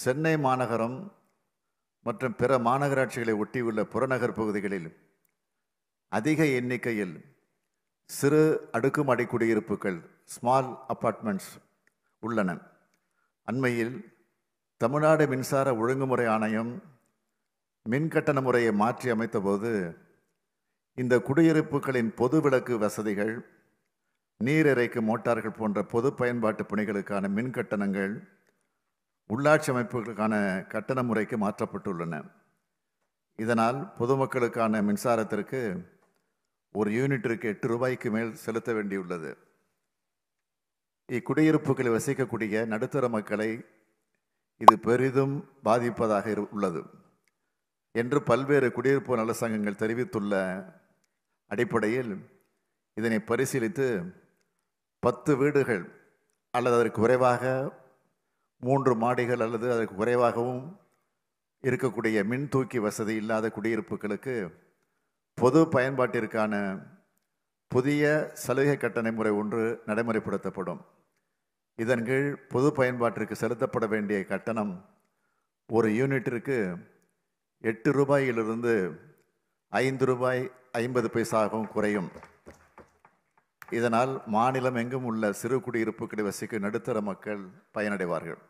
சென்னை மாநகரம் மற்றும் பிற மாநகராட்சிகளை ஒட்டியுள்ள புறநகர் பகுதிகளில் அதிக எண்ணிக்கையில் சிறு அடுக்குமாடி குடியிருப்புகள் ஸ்மால் அப்பார்ட்மெண்ட்ஸ் உள்ளன அண்மையில் தமிழ்நாடு மின்சார ஒழுங்குமுறை ஆணையம் மின்கட்டண முறையை மாற்றி அமைத்தபோது இந்த குடியிருப்புகளின் பொது விளக்கு வசதிகள் நீரிறைக்கு மோட்டார்கள் போன்ற பொது பயன்பாட்டு பணிகளுக்கான மின்கட்டணங்கள் உள்ளாட்சி அமைப்புகளுக்கான கட்டண முறைக்கு மாற்றப்பட்டுள்ளன இதனால் பொதுமக்களுக்கான மின்சாரத்திற்கு ஒரு யூனிட்டிற்கு எட்டு ரூபாய்க்கு மேல் செலுத்த வேண்டியுள்ளது இக்குடியிருப்புகளில் வசிக்கக்கூடிய நடுத்தர மக்களை இது பெரிதும் பாதிப்பதாக உள்ளது என்று பல்வேறு குடியிருப்பு நல சங்கங்கள் தெரிவித்துள்ள அடிப்படையில் இதனை பரிசீலித்து பத்து வீடுகள் அல்லது அதற்கு குறைவாக மூன்று மாடிகள் அல்லது அதற்கு குறைவாகவும் இருக்கக்கூடிய மின் தூக்கி வசதி இல்லாத குடியிருப்புகளுக்கு பொது பயன்பாட்டிற்கான புதிய சலுகை கட்டண முறை ஒன்று நடைமுறைப்படுத்தப்படும் இதன் கீழ் பொது பயன்பாட்டிற்கு செலுத்தப்பட வேண்டிய கட்டணம் ஒரு யூனிட்டிற்கு எட்டு ரூபாயிலிருந்து ஐந்து ரூபாய் ஐம்பது பைசாகவும் குறையும் இதனால் மாநிலம் எங்கும் உள்ள சிறு குடியிருப்புகளை வசிக்கும் நடுத்தர மக்கள் பயனடைவார்கள்